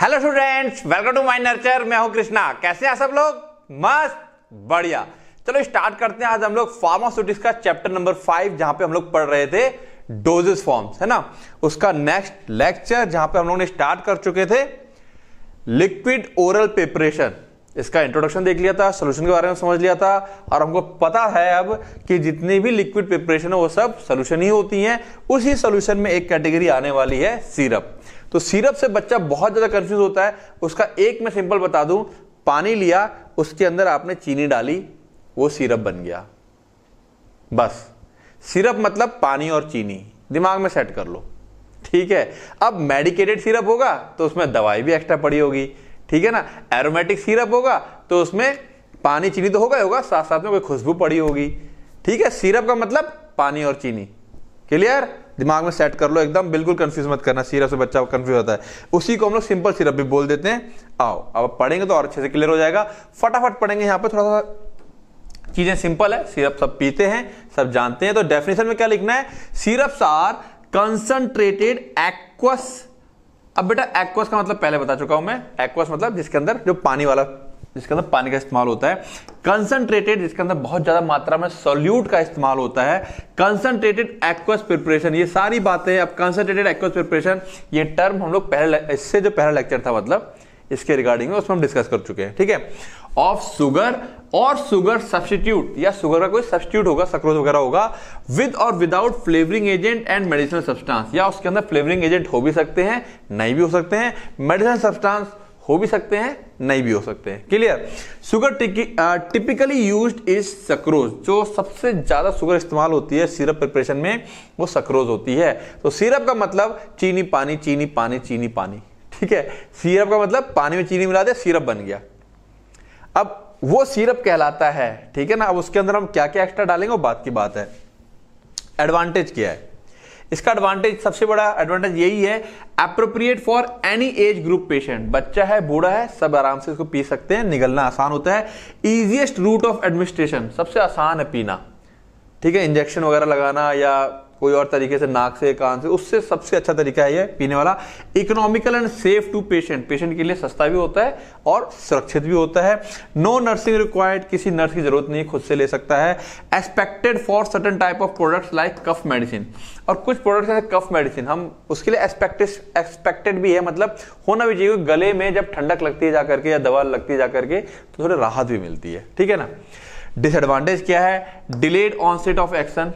Hello students welcome to my nurture मैं हूं कृष्णा कैसे हैं सब लोग मस्त बढ़िया चलो स्टार्ट करते हैं आज हम लोग फार्मास्यूटिक्स का चैप्टर नंबर फाइव जहां पे हम लोग पढ़ रहे थे डोजेस फॉर्म्स है ना उसका नेक्स्ट लेक्चर जहां पे हम लोग ने स्टार्ट कर चुके थे लिक्विड ओरल प्रिपरेशन इसका इंट्रोडक्शन देख लिया था सोल्यूशन के बारे में समझ लिया था और हमको पता है अब कि जितनी भी लिक्विड प्रिपरेशन है वो सब सोल्यूशन ही होती हैं उसी सोल्यूशन में एक कैटेगरी आने वाली है सीरप तो सिरप से बच्चा बहुत ज़्यादा कंफ्यूज होता है उसका एक मैं सिंपल बता दूं पानी लिया उसके अंदर आपने चीनी डाली वो सिरप बन गया बस सिरप मतलब पानी और चीनी दिमाग में सेट कर लो ठीक है अब मेडिकेटेड सिरप होगा तो उसमें दवाई भी एक्स्ट्रा पड़ी होगी ठीक है ना एरोमेटिक सिरप होगा तो उसमें पानी चीनी तो होगा ही होगा साथ साथ में कोई खुशबू पड़ी होगी ठीक है सिरप का मतलब पानी और चीनी क्लियर दिमाग में सेट कर लो एकदम बिल्कुल कंफ्यूज मत करना सीरप से बच्चा कंफ्यूज होता है उसी को हम लोग सिंपल सिरप भी बोल देते हैं आओ अब पढ़ेंगे तो और अच्छे से क्लियर हो जाएगा फटाफट पढ़ेंगे यहाँ पर थोड़ा सा चीजें सिंपल है सिरप सब पीते हैं सब जानते हैं तो डेफिनेशन में क्या लिखना है सिरप्स आर कंसंट्रेटेड एक्वस अब बेटा एक्वस का मतलब पहले बता चुका हूं मैं एक्वस मतलब जिसके अंदर जो पानी वाला जिसके अंदर पानी का इस्तेमाल होता है कंसनट्रेटेड जिसके अंदर बहुत ज्यादा मात्रा में सोल्यूट का इस्तेमाल होता है कंसनट्रेटेड एक्वस प्रिपरेशन ये सारी बातें अब कंसनट्रेटेड एक्वस प्रिपरेशन ये टर्म हम लोग पहले इससे जो पहला लेक्चर था मतलब इसके रिगार्डिंग में उसमें हम डिस्कस कर चुके हैं ठीक है ऑफ सुगर और सुगर सब्सटीट्यूट या सुगर का कोई सब्सटीट्यूट होगा सक्रोज वगैरह होगा विद और without flavouring agent and medicinal substance या उसके अंदर फ्लेवरिंग एजेंट हो भी सकते हैं नहीं भी हो सकते हैं मेडिसिनल सब्सटेंस हो भी सकते हैं नहीं भी हो सकते हैं clear sugar typically use is sucrose जो सबसे ज़्यादा शुगर इस्तेमाल होती है सिरप प्रिपरेशन में वो सक्रोज होती है तो सिरप का मतलब चीनी पानी चीनी पानी चीनी पानी ठीक है सिरप का मतलब पानी में चीनी मिला दे सिरप बन गया अब वो सिरप कहलाता है ठीक है ना अब उसके अंदर हम क्या क्या एक्स्ट्रा डालेंगे वो बात की बात है एडवांटेज क्या है इसका एडवांटेज सबसे बड़ा एडवांटेज यही है appropriate for any age group patient बच्चा है बूढ़ा है सब आराम से इसको पी सकते हैं निगलना आसान होता है इजिएस्ट रूट ऑफ एडमिनिस्ट्रेशन सबसे आसान है पीना ठीक है इंजेक्शन वगैरह लगाना या कोई और तरीके से नाक से कान से उससे सबसे अच्छा तरीका है ये पीने वाला economical and safe to patient patient के लिए सस्ता भी होता है और सुरक्षित भी होता है नो नर्सिंग रिक्वायर्ड किसी नर्स की जरूरत नहीं खुद से ले सकता है expected for certain type of products like cough medicine और कुछ प्रोडक्ट्स हैं कफ मेडिसिन हम उसके लिए एक्सपेक्टेड एक्सपेक्टेड भी है मतलब होना भी चाहिए गले में जब ठंडक लगती है जा करके या दवा लगती है जा करके तो थोड़ी राहत भी मिलती है ठीक है ना डिसएडवांटेज क्या है delayed onset of action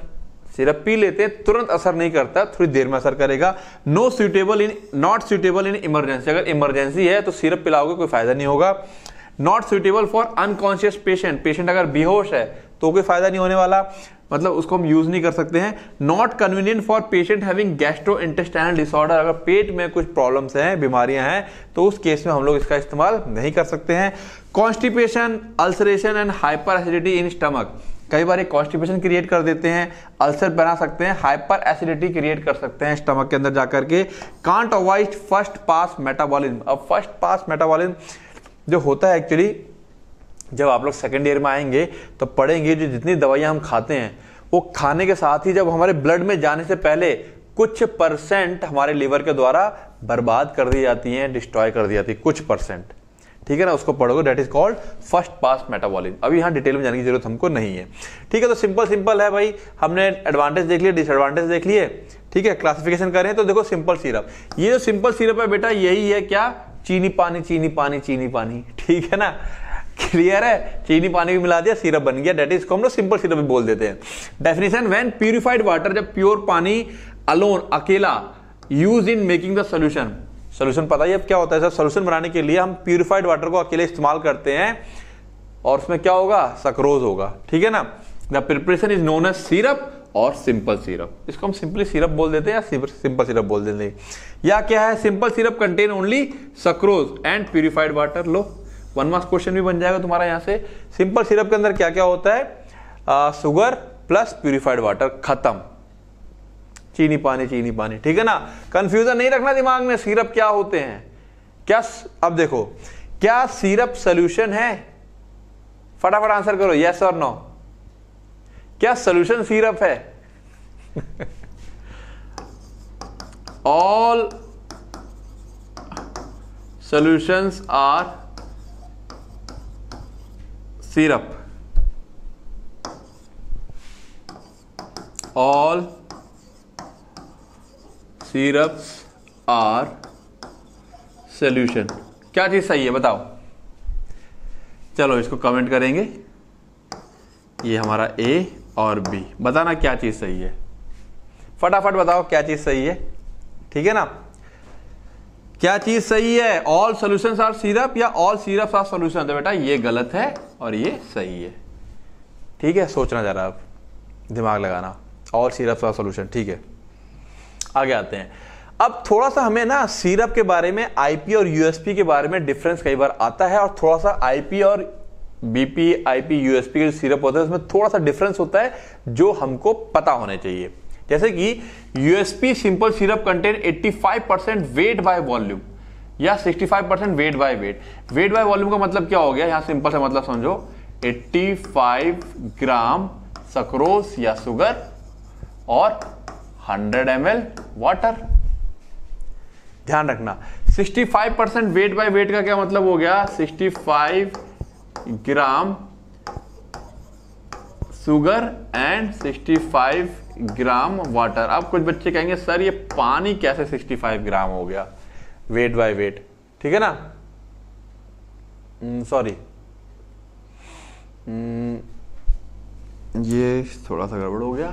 syrup पी लेते हैं तुरंत असर नहीं करता थोड़ी देर में असर करेगा no suitable in not suitable in emergency अगर इमरजेंसी है तो सिरप पिलाओगे कोई फायदा नहीं होगा not suitable for unconscious patient patient अगर बेहोश है तो कोई फायदा नहीं होने वाला मतलब उसको हम यूज नहीं कर सकते हैं not convenient for patient having gastro intestinal disorder अगर पेट में कुछ प्रॉब्लम्स हैं बीमारियां हैं तो उस केस में हम लोग इसका इस्तेमाल नहीं कर सकते हैं constipation ulceration and hyper acidity in stomach कई बार ये कॉन्स्टिपेशन क्रिएट कर देते हैं अल्सर बना सकते हैं हाइपर एसिडिटी क्रिएट कर सकते हैं स्टमक के अंदर जाकर के can't avoid first pass metabolism अब फर्स्ट पास मेटाबॉलिज्म जो होता है एक्चुअली जब आप लोग सेकेंड ईयर में आएंगे तो पढ़ेंगे जो जितनी दवाइयाँ हम खाते हैं वो खाने के साथ ही जब हमारे ब्लड में जाने से पहले कुछ परसेंट हमारे लीवर के द्वारा बर्बाद कर दी जाती हैं डिस्ट्रॉय कर दी जाती है कुछ परसेंट ठीक है ना उसको पढ़ोगे that is called first pass metabolism अभी यहाँ डिटेल में जाने की जरूरत हमको नहीं है ठीक है तो सिंपल सिंपल है भाई हमने एडवांटेज देख लिए डिसएडवांटेज देख लिए ठीक है क्लासिफिकेशन करें तो देखो सिंपल सिरप ये जो सिंपल सिरप है बेटा यही है क्या चीनी पानी चीनी पानी चीनी पानी ठीक है ना क्लियर है चीनी पानी भी मिला दिया सिरप बन गया डेट इज को हम लोग सिंपल सिरप भी बोल देते हैं डेफिनेशन व्हेन प्यूरिफाइड वाटर जब प्योर पानी अलोन अकेला use in making the solution solution पता ही अब क्या होता है सर सोल्यूशन बनाने के लिए हम प्यूरिफाइड वाटर को अकेले इस्तेमाल करते हैं और उसमें क्या होगा सक्रोज होगा ठीक है ना the preparation is known as syrup और सिंपल सिरप इसको हम सिंपली सिरप बोल देते हैं या सिंपल सिरप बोल देते हैं या क्या है simple syrup contain only sucrose and purified water लो वन मार्क्स क्वेश्चन भी बन जाएगा तुम्हारा यहाँ से सिंपल सिरप के अंदर क्या क्या होता है sugar sugar plus purified water खत्म चीनी पानी चीनी पानी ठीक है ना कंफ्यूजन नहीं रखना दिमाग में सीरप क्या होते हैं क्या अब देखो क्या सीरप सोल्यूशन है फटाफट आंसर करो यस और नो क्या सोल्यूशन सीरप है all solutions are syrup all syrup are solution क्या चीज़ सही है बताओ चलो इसको कमेंट करेंगे ये हमारा ए और बी बताना क्या चीज़ सही है फटाफट बताओ क्या चीज़ सही है ठीक है ना क्या चीज़ सही है ऑल सोल्यूशन आर सीरप या ऑल सीरप आर सोल्यूशन तो बेटा ये गलत है और ये सही है ठीक है सोचना जरा आप दिमाग लगाना ऑल सीरप आर सोल्यूशन ठीक है आगे आते हैं अब थोड़ा सा हमें ना सीरप के बारे में आईपी और यूएसपी के बारे में डिफरेंस कई बार आता है और थोड़ा सा आईपी और बीपी आईपी यूएसपी के जो सीरप होते हैं उसमें थोड़ा सा डिफरेंस होता है जो हमको पता होने चाहिए जैसे कि USP simple syrup contain 85 percent weight by volume या 65 percent weight by weight weight by volume का मतलब क्या हो गया यहां सिंपल सा मतलब समझो 85 ग्राम सक्रोस या सुगर और 100 एल वाटर ध्यान रखना 65 परसेंट वेट बाय वेट का क्या मतलब हो गया 65 gram sugar and 65 gram water अब कुछ बच्चे कहेंगे सर ये पानी कैसे 65 ग्राम हो गया वेट बाय वेट ठीक है ना सॉरी hmm, hmm, ये थोड़ा सा गड़बड़ हो गया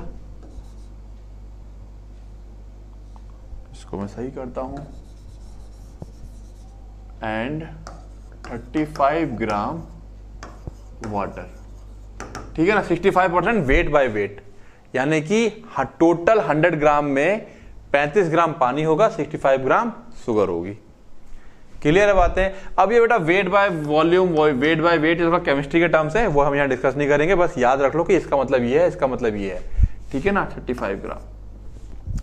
इसको मैं सही करता हूं एंड 35 ग्राम वाटर ठीक है ना 65 परसेंट वेट बाय वेट यानी कि टोटल 100 ग्राम में 35 ग्राम पानी होगा 65 ग्राम सुगर होगी क्लियर है बातें अब ये बेटा weight by volume weight by weight इसका केमिस्ट्री के टर्म्स है वो हम यहाँ डिस्कस नहीं करेंगे बस याद रख लो कि इसका मतलब ये है इसका मतलब ये है ठीक है ना 35 gram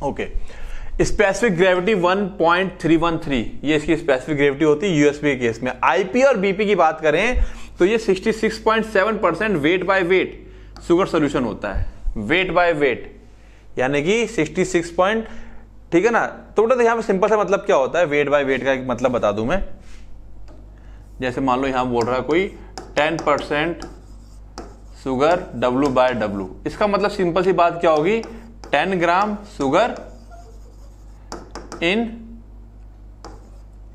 okay okay. Specific gravity 1.313 ये इसकी स्पेसिफिक ग्रेविटी होती है यूएसबी केस में आईपी और बीपी की बात करें तो ये 66.7 percent weight by weight sugar solution होता है वेट बाय वेट यानी कि 66. ठीक है ना तो बेटा यहां पे सिंपल सा मतलब क्या होता है वेट बाय वेट का एक मतलब बता दू मैं जैसे मान लो यहां बोल रहा है कोई ten percent sugar W by W इसका मतलब सिंपल सी बात क्या होगी ten gram sugar in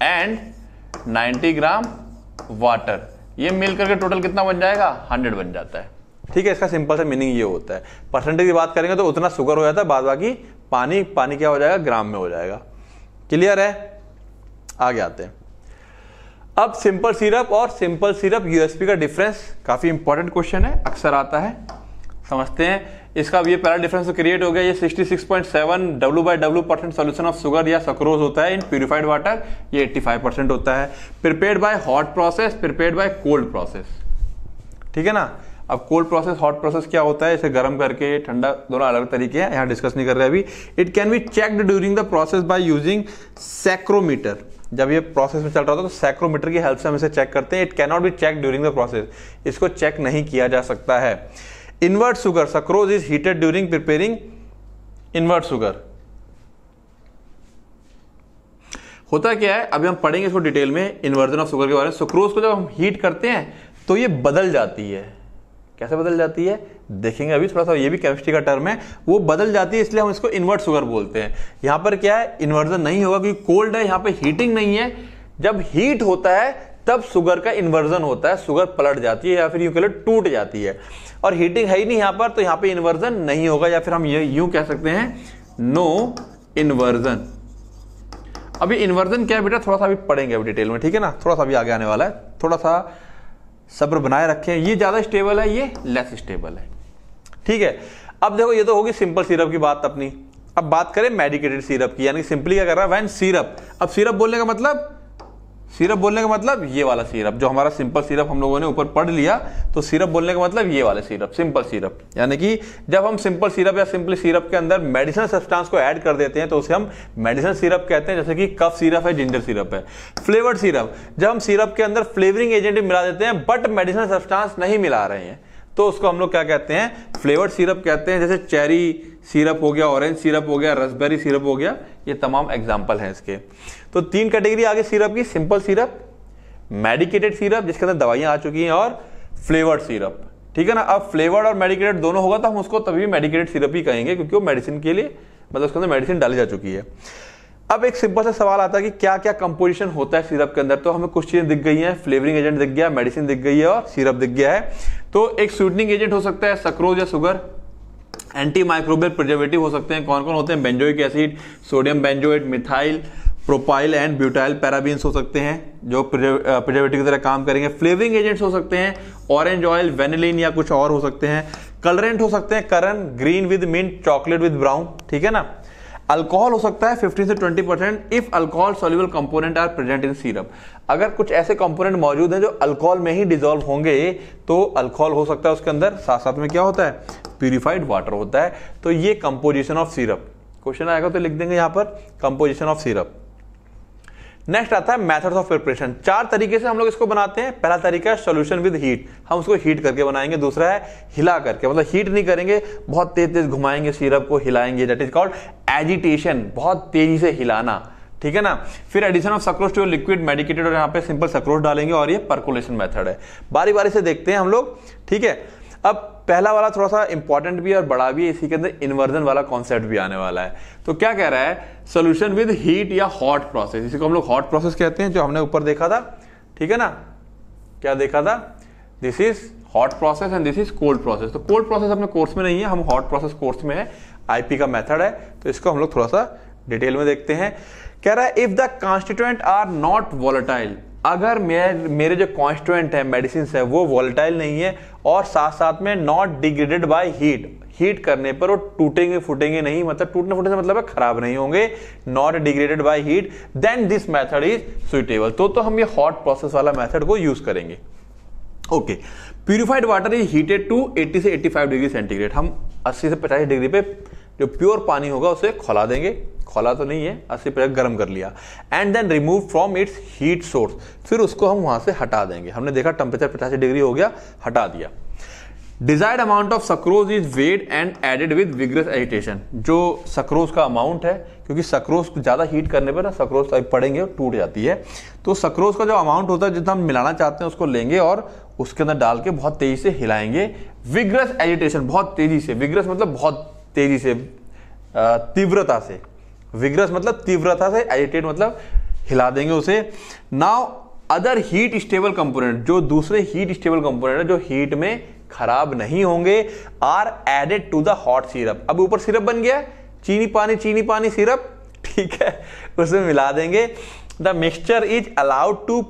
and 90 gram water ये मिल करके टोटल कितना बन जाएगा 100 बन जाता है ठीक है इसका सिंपल सा मीनिंग ये होता है परसेंटेज की बात करेंगे तो उतना शुगर हो जाता है बाद बाकी पानी पानी क्या हो जाएगा ग्राम में हो जाएगा क्लियर है आगे आते हैं अब सिंपल सिरप और सिंपल सिरप यूएसपी का डिफरेंस काफ़ी इंपॉर्टेंट क्वेश्चन है अक्सर आता है समझते हैं इसका ये पहला डिफरेंस तो क्रिएट हो गया ये 66.7 W by W percent solution of sugar या सक्रोज होता है इन प्यूरिफाइड वाटर ये 85 परसेंट होता है prepared by hot process prepared by cold process ठीक है ना अब कोल्ड प्रोसेस हॉट प्रोसेस क्या होता है इसे गर्म करके ठंडा दोनों अलग तरीके हैं यहाँ डिस्कस नहीं कर रहे अभी it can be check during the process by using saccharometer जब ये प्रोसेस में चल रहा था तो सैक्रोमीटर की हेल्प से हम इसे चेक करते हैं it cannot be check during the process इसको चेक नहीं किया जा सकता है invert sugar sucrose is heated during preparing invert sugar होता क्या है अभी हम पढ़ेंगे इसको डिटेल में इन्वर्जन ऑफ शुगर के बारे में सुक्रोज को जब हम हीट करते हैं तो ये बदल जाती है कैसे बदल जाती है देखेंगे अभी थोड़ा सा ये भी केमिस्ट्री का टर्म है वो बदल जाती है इसलिए हम इसको इन्वर्ट शुगर बोलते हैं यहां पर क्या है इन्वर्जन नहीं होगा क्योंकि कोल्ड है यहां पर हीटिंग नहीं है जब हीट होता है तब शुगर का इन्वर्जन होता है शुगर पलट जाती है या फिर यू कह लो टूट जाती है और हीटिंग है ही नहीं यहां पर तो यहां पे इन्वर्जन नहीं होगा या फिर हम ये यूं कह सकते हैं नो इन्वर्जन अभी इन्वर्जन क्या है बेटा थोड़ा सा अभी पढ़ेंगे अभी डिटेल में ठीक है ना थोड़ा सा अभी आगे आने वाला है थोड़ा सा सब्र बनाए रखें ये ज़्यादा स्टेबल है ये लेस स्टेबल है ठीक है अब देखो ये तो होगी सिंपल सिरप की बात अपनी अब बात करें मेडिकेटेड सिरप की यानी सिंपली क्या कर रहा है वैन सिरप अब सिरप बोलने का मतलब सिरप बोलने का मतलब ये वाला सिरप जो हमारा सिंपल सिरप हम लोगों ने ऊपर पढ़ लिया तो सिरप बोलने का मतलब ये वाला सिरप सिंपल सिरप यानी कि जब हम सिंपल सिरप या सिंपल सिरप के अंदर मेडिसिन सब्सटेंस को ऐड कर देते हैं तो उसे हम मेडिसिन सिरप कहते हैं जैसे कि कफ सिरप है जिंजर सिरप है फ्लेवर्ड सिरप जब हम सिरप के अंदर फ्लेवरिंग एजेंट मिला देते हैं बट मेडिसिन सब्सटेंस नहीं मिला रहे हैं तो उसको हम लोग क्या कहते हैं फ्लेवर्ड सिरप कहते हैं जैसे चेरी सिरप हो गया ऑरेंज सिरप हो गया रसबेरी सिरप हो गया ये तमाम एग्जाम्पल हैं इसके तो तीन कैटेगरी आगे सिरप की सिंपल सिरप मेडिकेटेड सिरप जिसके अंदर दवाइयां आ चुकी हैं और फ्लेवर्ड सिरप ठीक है ना अब फ्लेवर्ड और मेडिकेटेड दोनों होगा तो हम उसको तभी मेडिकेटेड सिरप ही कहेंगे क्योंकि वो मेडिसिन के लिए मतलब उसके अंदर मेडिसिन डाली जा चुकी है अब एक सिंपल सा सवाल आता है कि क्या क्या कंपोजिशन होता है सिरप के अंदर तो हमें कुछ चीज़ें दिख गई हैं फ्लेवरिंग एजेंट दिख गया मेडिसिन दिख गई है और सिरप दिख गया है तो एक स्वीटनिंग एजेंट हो सकता है सक्रोज या सुगर एंटी माइक्रोबियल प्रिजर्वेटिव हो सकते हैं कौन कौन होते हैं benzoic acid sodium benzoate methyl propyl and butyl parabens हो सकते हैं जो प्रिजर्वेटिव की तरह काम करेंगे फ्लेवरिंग एजेंट्स हो सकते हैं ऑरेंज ऑयल वेनिलिन या कुछ और हो सकते हैं कलरेंट हो सकते हैं करन green with mint chocolate with brown ठीक है ना अल्कोहल हो सकता है 15 से 20 percent if alcohol soluble component are present in syrup अगर कुछ ऐसे कंपोनेंट मौजूद हैं जो अल्कोहल में ही डिजोल्व होंगे तो अल्कोहल हो सकता है उसके अंदर साथ साथ में क्या होता है प्यूरिफाइड वाटर होता है तो ये कंपोजिशन ऑफ सीरप क्वेश्चन आएगा तो लिख देंगे यहां पर कंपोजिशन ऑफ सीरप नेक्स्ट आता है मेथड्स ऑफ प्रिपरेशन चार तरीके से हम लोग इसको बनाते हैं पहला तरीका है सोल्यूशन विद हीट हम उसको हीट करके बनाएंगे दूसरा है हिला करके मतलब हीट नहीं करेंगे बहुत तेज तेज घुमाएंगे सिरप को हिलाएंगे दैट इज कॉल्ड एजिटेशन बहुत तेजी से हिलाना ठीक है ना फिर addition of sucrose to liquid medicated और यहाँ पे सिंपल सक्रोस डालेंगे और ये परकुलेशन मेथड है बारी बारी से देखते हैं हम लोग ठीक है अब पहला वाला थोड़ा सा इंपॉर्टेंट भी है और बड़ा भी है इसी के अंदर इन्वर्जन वाला कॉन्सेप्ट भी आने वाला है तो क्या कह रहा है सोल्यूशन विद हीट या हॉट प्रोसेस इसी को हम लोग हॉट प्रोसेस कहते हैं जो हमने ऊपर देखा था ठीक है ना क्या देखा था this is hot process and this is cold process तो कोल्ड प्रोसेस अपने कोर्स में नहीं है हम हॉट प्रोसेस कोर्स में है आईपी का मेथड है तो इसको हम लोग थोड़ा सा डिटेल में देखते हैं कह रहा है if the constituent are not volatile अगर मेरे मेरे जो कॉन्स्टुएंट है मेडिसिन है वो वॉलेटाइल नहीं है और साथ साथ में not degraded by heat heat करने पर वो टूटेंगे फूटेंगे नहीं मतलब टूटने फूटने से मतलब है खराब नहीं होंगे not degraded by heat then this method is suitable तो तो हम ये हॉट प्रोसेस वाला मेथड को यूज करेंगे okay purified water is heated to 80 से 85 डिग्री सेंटीग्रेड हम 80 से पचास डिग्री पे जो प्योर पानी होगा उसे खोला देंगे खोला तो नहीं है अस्सी प्रयोग गर्म कर लिया and then remove from its heat source फिर उसको हम वहां से हटा देंगे हमने देखा टेम्परेचर पचासी डिग्री हो गया हटा दिया desired amount of sucrose is weighed and added with vigorous agitation जो सक्रोज का अमाउंट है क्योंकि सक्रोज ज़्यादा हीट करने पर ना सक्रोज पड़ेंगे और टूट जाती है तो सक्रोज का जो अमाउंट होता है जितना हम मिलाना चाहते हैं उसको लेंगे और उसके अंदर डाल के बहुत तेज़ी से हिलाएंगे विग्रस एजिटेशन बहुत तेज़ी से विग्रस मतलब बहुत तेज़ी से तीव्रता से विग्रस मतलब तीव्रता से एजिटेट मतलब हिला देंगे उसे now other heat stable component जो दूसरे हीट स्टेबल कंपोनेंट है जो हीट में खराब नहीं होंगे are added to the hot syrup अब ऊपर सिरप बन गया चीनी पानी चीनी पानी सिरप ठीक है उसमें मिला देंगे the mixture is allowed to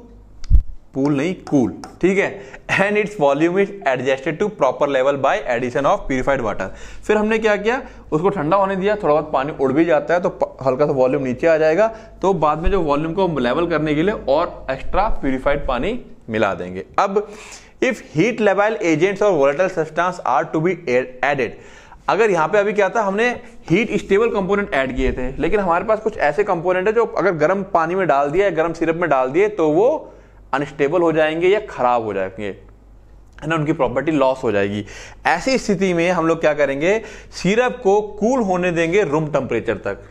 pool नहीं कूल ठीक है and its volume is adjusted to proper level by addition of purified water फिर हमने क्या किया उसको ठंडा होने दिया थोड़ा बहुत पानी उड़ भी जाता है तो हल्का सा वॉल्यूम नीचे आ जाएगा तो बाद में जो वॉल्यूम को हम लेवल करने के लिए और एक्स्ट्रा प्यूरिफाइड पानी मिला देंगे अब इफ हीट लेवल एजेंट्स और volatile substance are to be added अगर यहाँ पे अभी क्या था हमने हीट स्टेबल कंपोनेंट ऐड किए थे लेकिन हमारे पास कुछ ऐसे कंपोनेंट है जो अगर गर्म पानी में डाल दिया या गर्म सिरप में डाल दिए तो वो अनस्टेबल हो जाएंगे या खराब हो जाएंगे है ना उनकी प्रॉपर्टी लॉस हो जाएगी ऐसी स्थिति में हम लोग क्या करेंगे सिरप को कूल होने देंगे रूम टेम्परेचर तक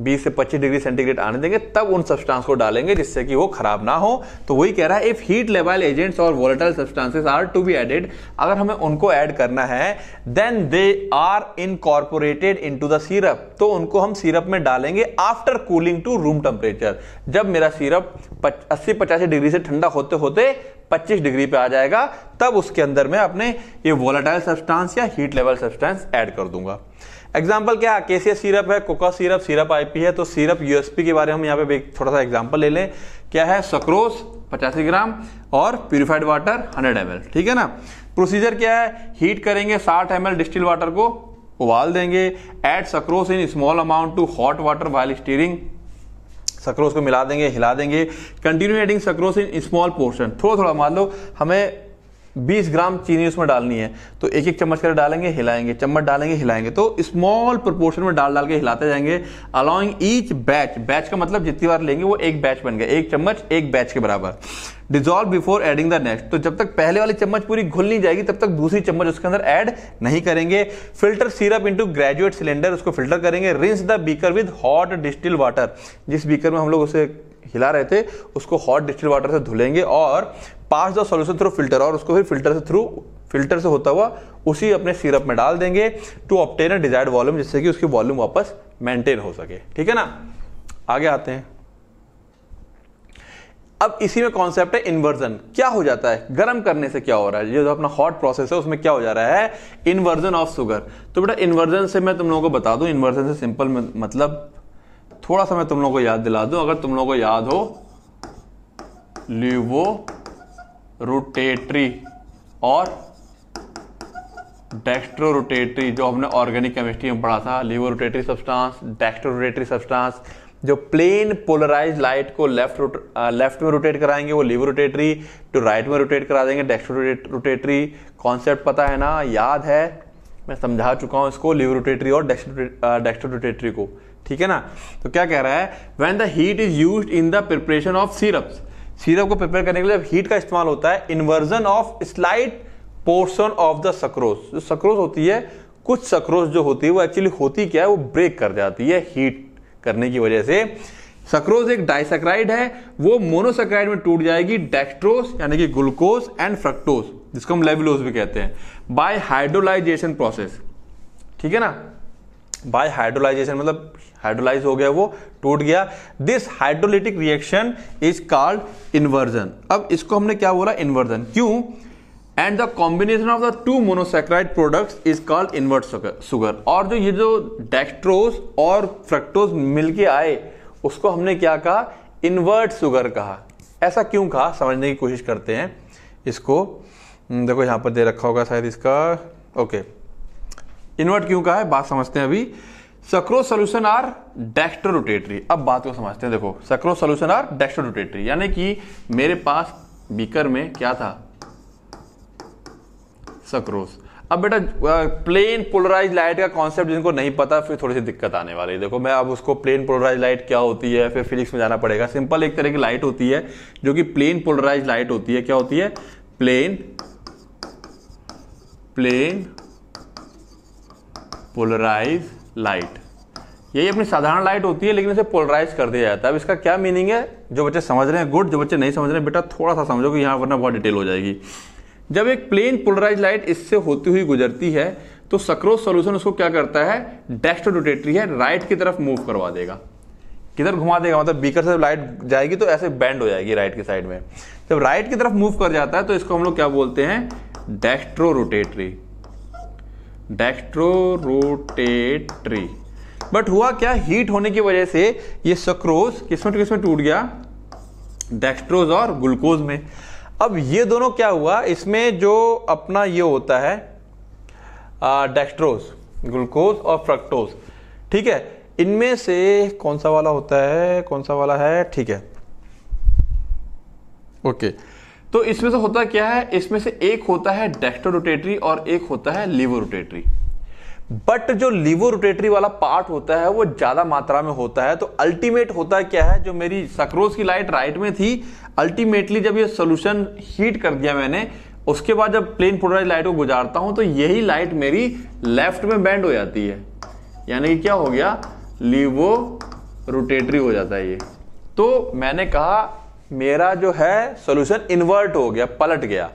20 से 25 डिग्री सेंटीग्रेड आने देंगे तब उन सब्सटेंस को डालेंगे जिससे कि वो खराब ना हो तो वही कह रहा है इफ हीट लेवल एजेंट्स और volatile substances are to be added अगर हमें उनको ऐड करना है then they are incorporated into the syrup तो उनको हम सीरप में डालेंगे after cooling to room temperature जब मेरा सीरप अस्सी पचासी डिग्री से ठंडा होते होते 25 डिग्री पे आ जाएगा तब उसके अंदर मैं अपने ये वोलेटाइल सब्सटेंस या हीट लेवल सब्सटेंस ऐड कर दूंगा एग्जाम्पल क्या है केसिया सिरप है कोका सिरप सिरप आईपी है तो सिरप यूएसपी के बारे में हम यहाँ पे थोड़ा सा एग्जाम्पल ले लें क्या है सक्रोस पचासी ग्राम और प्यूरिफाइड वाटर हंड्रेड एम ठीक है ना प्रोसीजर क्या है हीट करेंगे साठ एम डिस्टिल वाटर को उबाल देंगे add sucrose in small amount to hot water while stirring sucrose को मिला देंगे हिला देंगे continue adding sucrose in small portion थोड़ा थोड़ा मान लो हमें 20 ग्राम चीनी उसमें डालनी है तो एक एक चम्मच कर डालेंगे हिलाएंगे चम्मच डालेंगे हिलाएंगे तो स्मॉल प्रोपोर्शन में डाल डाल के हिलाते जाएंगे अलाउिंग ईच बैच बैच का मतलब जितनी बार लेंगे वो एक बैच बन गया एक चम्मच एक बैच के बराबर dissolve before adding the next तो जब तक पहले वाली चम्मच पूरी घुल नहीं जाएगी तब तक दूसरी चम्मच उसके अंदर एड नहीं करेंगे filter syrup into graduate cylinder उसको फिल्टर करेंगे rinse the beaker with hot distil water जिस बीकर में हम लोग उसे हिला रहे थे उसको हॉट डिस्टिल वाटर से धुलेंगे और pass the solution through filter और उसको फिर फिल्टर से थ्रू फिल्टर से होता हुआ उसी अपने सिरप में डाल देंगे to obtain a desired volume जिससे कि उसकी वॉल्यूम वापस मेंटेन हो सके ठीक है ना आगे आते हैं अब इसी में कॉन्सेप्ट है इन्वर्जन क्या हो जाता है गर्म करने से क्या हो रहा है ये जो अपना हॉट प्रोसेस है उसमें क्या हो जा रहा है इन्वर्जन ऑफ सुगर तो बेटा इन्वर्जन से मैं तुम लोगों को बता दूं इन्वर्जन से सिंपल मतलब थोड़ा सा मैं तुम लोगों को याद दिला दूं अगर तुम लोगों को याद हो लिवो रोटेटरी और डेक्स्ट्रो रोटेटरी जो हमने ऑर्गेनिक केमिस्ट्री में पढ़ा था levo rotatory substance dextro rotatory substance जो प्लेन पोलराइज लाइट को लेफ्ट लेफ्ट uh, में रोटेट कराएंगे वो लीवर रोटेटरी टू राइट में रोटेट करा देंगे डेक्स्ट्रो रोटेटरी कॉन्सेप्ट पता है ना याद है मैं समझा चुका हूँ इसको लीवर रोटेटरी और डेक्स्ट्रो रोटेटरी uh, को ठीक है ना तो क्या कह रहा है when the heat is use in the preparation of syrups syrup को प्रिपेयर करने के लिए हीट का इस्तेमाल होता है inversion of slight portion of the sucrose जो सक्रोस होती है कुछ सक्रोस जो होती है वो एक्चुअली होती क्या है वो ब्रेक कर जाती है हीट करने की वजह से सक्रोज एक डाइसक्राइड है वो मोनोसक्राइड में टूट जाएगी डेक्ट्रोस यानी कि ग्लूकोज एंड फ्रक्टोज जिसको हम लेविलोज भी कहते हैं बाय हाइड्रोलाइजेशन प्रोसेस ठीक है ना बाय हाइड्रोलाइजेशन मतलब हाइड्रोलाइज हो गया वो टूट गया this hydrolytic reaction is called inversion अब इसको हमने क्या बोला इन्वर्जन क्यों and the combination of the two monosaccharide product is called invert sugar और जो ये जो डेक्ट्रोज और फ्रक्टोज मिलके आए उसको हमने क्या कहा इन्वर्ट सुगर कहा ऐसा क्यों कहा समझने की कोशिश करते हैं इसको हम्म, देखो यहां पर दे रखा होगा शायद इसका ओके इन्वर्ट क्यों कहा है बात समझते हैं अभी सक्रो सोल्यूशन आर रोटेटरी अब बात को समझते हैं देखो सक्रो सोल्यूशन आर रोटेटरी यानी कि मेरे पास बीकर में क्या था सक्रोस अब बेटा प्लेन पोलराइज लाइट का कॉन्सेप्ट जिनको नहीं पता फिर थोड़ी सी दिक्कत आने वाली है देखो मैं अब उसको प्लेन पोलराइज लाइट क्या होती है फिर फिजिक्स में जाना पड़ेगा सिंपल एक तरह की लाइट होती है जो कि प्लेन पोलराइज लाइट होती है क्या होती है प्लेन प्लेन पोलराइज लाइट यही अपनी साधारण लाइट होती है लेकिन इसे पोलराइज कर दिया जाता है अब इसका क्या मीनिंग है जो बच्चे समझ रहे हैं गुड जो बच्चे नहीं समझ रहे हैं बेटा थोड़ा सा समझो कि यहाँ वरना बहुत डिटेल हो जाएगी जब एक प्लेन पोलराइज लाइट इससे होती हुई गुजरती है तो सक्रोज सोल्यूशन उसको क्या करता है रोटेटरी है राइट की तरफ मूव करवा देगा किधर घुमा देगा मतलब बीकर से लाइट जाएगी तो ऐसे बैंड हो जाएगी राइट की साइड में जब राइट की तरफ मूव कर जाता है तो इसको हम लोग क्या बोलते हैं डेस्ट्रो रोटेटरी डेक्ट्रोरोटेट्री बट हुआ क्या हीट होने की वजह से ये सक्रोज किसमें तो किसमें टूट गया डेक्स्ट्रोज और ग्लूकोज में अब ये दोनों क्या हुआ इसमें जो अपना ये होता है डेक्स्ट्रोज ग्लूकोज और फ्रक्टोज ठीक है इनमें से कौन सा वाला होता है कौन सा वाला है ठीक है ओके okay. तो इसमें से होता क्या है इसमें से एक होता है रोटेटरी और एक होता है लिवो रोटेटरी बट जो रोटेटरी वाला पार्ट होता है वो ज्यादा मात्रा में होता है तो अल्टीमेट होता क्या है जो मेरी सक्रोज की लाइट राइट में थी अल्टीमेटली जब ये सोल्यूशन हीट कर दिया मैंने उसके बाद जब प्लेन पोलराइज लाइट को गुजारता हूं तो यही लाइट मेरी लेफ्ट में बैंड हो जाती है यानी कि क्या हो गया लिवो रोटेटरी हो जाता है ये तो मैंने कहा मेरा जो है सोल्यूशन इन्वर्ट हो गया पलट गया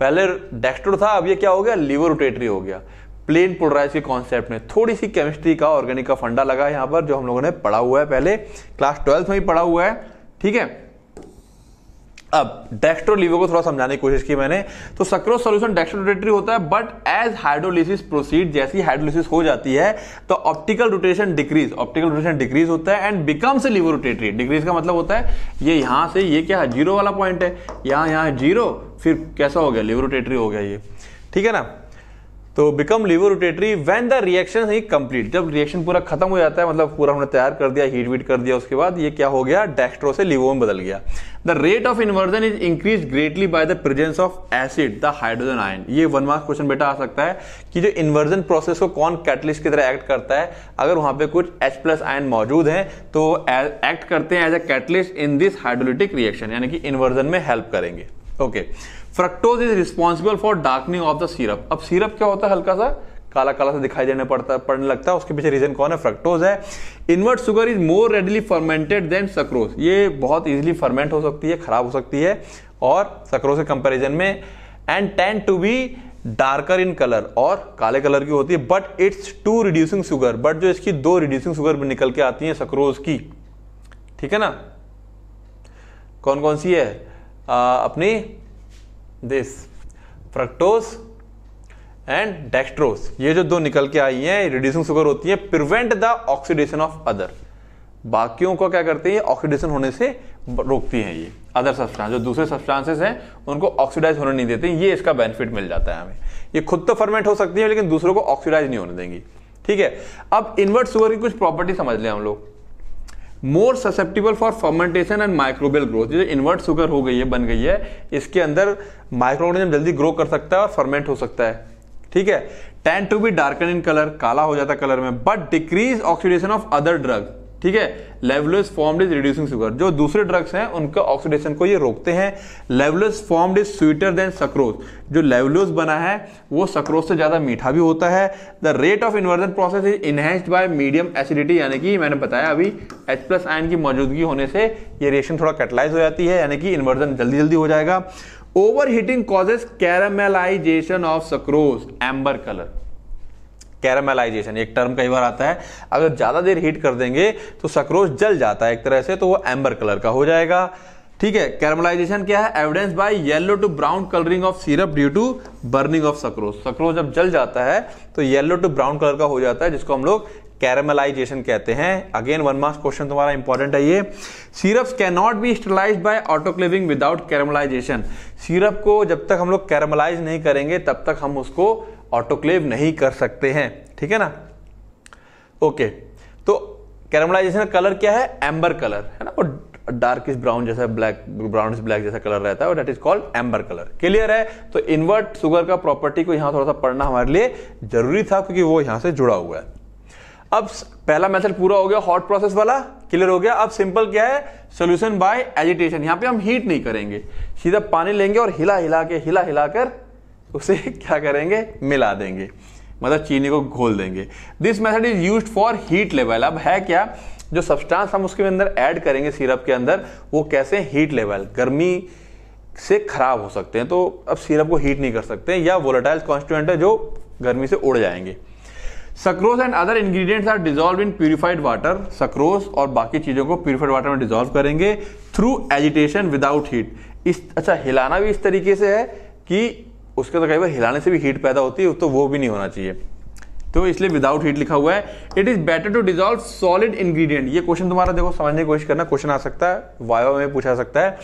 पहले डेक्स्ट्रो था अब ये क्या हो गया लीवर रोटेटरी हो गया प्लेन पोलराइज के कॉन्सेप्ट में थोड़ी सी केमिस्ट्री का ऑर्गेनिक का फंडा लगा यहाँ पर जो हम लोगों ने पढ़ा हुआ है पहले क्लास ट्वेल्थ में ही पढ़ा हुआ है ठीक है अब डेक्स्ट्रोलिवो को थोड़ा समझाने की कोशिश की मैंने तो सक्रोस सोल्यूशन डेक्स्ट्रोरोटेटरी होता है बट एज हाइड्रोलिसिस प्रोसीड जैसी हाइड्रोलिसिस हो जाती है तो optical rotation decrease optical rotation decrease होता है and becomes a levo rotatory decrease का मतलब होता है ये यहां से ये क्या है जीरो वाला पॉइंट है यहाँ यहाँ जीरो फिर कैसा हो गया लिवो रोटेटरी हो गया ये ठीक है ना तो become levo rotatory when the reaction ही कंप्लीट जब रिएक्शन पूरा खत्म हो जाता है मतलब पूरा हमने तैयार कर दिया हीट वीट कर दिया उसके बाद ये क्या हो गया डेक्स्ट्रो से लिवो में बदल गया the rate of inversion is increase greatly by the presence of acid the hydrogen ion ये वन मार्क्स क्वेश्चन बेटा आ सकता है कि जो इन्वर्जन प्रोसेस को कौन कैटलिस्ट की तरह एक्ट करता है अगर वहां पे कुछ एच प्लस आयन मौजूद है तो एक्ट करते हैं as a catalyst in this hydrolytic reaction यानी कि इन्वर्जन में हेल्प करेंगे okay fructose is responsible for darkening of the syrup अब सीरप क्या होता है हल्का सा काला काला सा दिखाई देने पड़ता पड़ने लगता है उसके पीछे रीजन कौन है फ्रक्टोज है invert sugar is more readily fermented than sucrose ये बहुत ईजिली फर्मेंट हो सकती है खराब हो सकती है और सक्रोज के कंपेरिजन में and tend to be darker in colour और काले कलर की होती है but its two reducing sugar but जो इसकी दो रिड्यूसिंग शुगर निकल के आती है सक्रोज की ठीक है ना कौन कौन सी है आ, अपनी दिस फ्रक्टोज एंड डेक्स्ट्रोज ये जो दो निकल के आई हैं रिड्यूसिंग शुगर होती है prevent the oxidation of other बाकियों को क्या करते हैं ऑक्सीडेशन होने से रोकती हैं ये अदर सब्सटेंस जो दूसरे सब्सटेंसेस हैं उनको ऑक्सीडाइज होने नहीं देते ये इसका बेनिफिट मिल जाता है हमें ये खुद तो फर्मेंट हो सकती है लेकिन दूसरों को ऑक्सीडाइज नहीं होने देंगी ठीक है अब इन्वर्ट शुगर की कुछ प्रॉपर्टी समझ लें हम लोग more susceptible for fermentation and microbial growth जो इन्वर्ट शुगर हो गई है बन गई है इसके अंदर माइक्रोनिज्म जल्दी ग्रो कर सकता है और फर्मेंट हो सकता है ठीक है tend to be darken in colour काला हो जाता कलर में but decrease oxidation of other drug ठीक है levulose formed is reducing sugar जो दूसरे ड्रग्स हैं उनका ऑक्सीडेशन को ये रोकते हैं levulose formed is sweeter than sucrose जो लेवलोस बना है वो सक्रोज से ज़्यादा मीठा भी होता है the rate of inversion process is enhanced by medium acidity यानी कि मैंने बताया अभी एच प्लस आयन की मौजूदगी होने से ये रिएक्शन थोड़ा कैटलाइज हो जाती है यानी कि इन्वर्जन जल्दी जल्दी हो जाएगा heating causes caramelisation of sucrose amber colour caramelisation एक टर्म कई बार आता है अगर ज्यादा देर हीट कर देंगे तो सक्रोज जल जाता है एक तरह से तो वो एम्बर कलर का हो जाएगा ठीक है कैरमलाइजेशन क्या है evidence by yellow to brown colouring of syrup due to burning of sucrose sucrose जब जल जाता है तो येलो टू ब्राउन कलर का हो जाता है जिसको हम लोग कैरमलाइजेशन कहते हैं अगेन वन मार्क्स क्वेश्चन तुम्हारा इंपॉर्टेंट है ये syrups can not be sterilise by autoclaving without caramelisation syrup को जब तक हम लोग कैरमलाइज नहीं करेंगे तब तक हम उसको ऑटोक्लेव नहीं कर सकते हैं ठीक है ना ओके तो कैरमलाइजेशन का कलर क्या है एम्बर कलर है ना वो डार्क इज ब्राउन जैसा ब्लैक ब्राउन इज ब्लैक जैसा कलर रहता है और that is called amber colour clear है तो इन्वर्ट शुगर का प्रॉपर्टी को यहाँ थोड़ा सा पढ़ना हमारे लिए जरूरी था क्योंकि वो यहाँ से जुड़ा हुआ है अब पहला मेथड पूरा हो गया हॉट प्रोसेस वाला क्लियर हो गया अब सिंपल क्या है सोल्यूशन बाय एजिटेशन यहां पे हम हीट नहीं करेंगे सीधा पानी लेंगे और हिला हिला के हिला हिलाकर उसे क्या करेंगे मिला देंगे मतलब चीनी को घोल देंगे this method is use for heat लेवल अब है क्या जो सब्सटेंस हम उसके अंदर ऐड करेंगे सिरप के अंदर वो कैसे हीट लेवल गर्मी से खराब हो सकते हैं तो अब सिरप को हीट नहीं कर सकते या वोलेटाइल कॉन्स्टिट्यूएंट है जो गर्मी से उड़ जाएंगे sucrose and other ingredients are dissolve in purified water sucrose और बाकी चीज़ों को प्यूरिफाइड वाटर में डिजॉल्व करेंगे थ्रू एजिटेशन विदाउट हीट इस अच्छा हिलाना भी इस तरीके से है कि उसके तो कई बार हिलाने से भी हीट पैदा होती है तो वो भी नहीं होना चाहिए तो इसलिए विदाउट हीट लिखा हुआ है it is better to dissolve solid ingredient ये क्वेश्चन तुम्हारा देखो समझने की कोशिश करना क्वेश्चन आ सकता है वायो में पूछा सकता है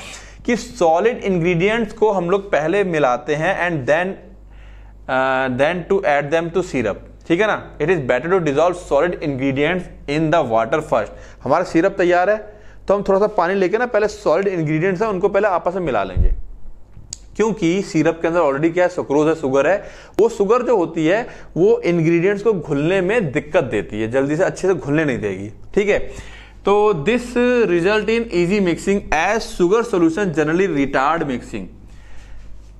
कि सॉलिड इंग्रेडिएंट्स को हम लोग पहले मिलाते हैं and then then to add them to syrup ठीक है ना it is better to dissolve solid ingredient in the water first हमारा सिरप तैयार है तो हम थोड़ा सा पानी लेके ना पहले सॉलिड इंग्रीडियंट है उनको पहले आपस में मिला लेंगे क्योंकि सिरप के अंदर ऑलरेडी क्या है सुक्रोज है सुगर है वो शुगर जो होती है वो इंग्रेडिएंट्स को घुलने में दिक्कत देती है जल्दी से अच्छे से घुलने नहीं देगी ठीक है तो this result in easy mixing as sugar solution generally retard mixing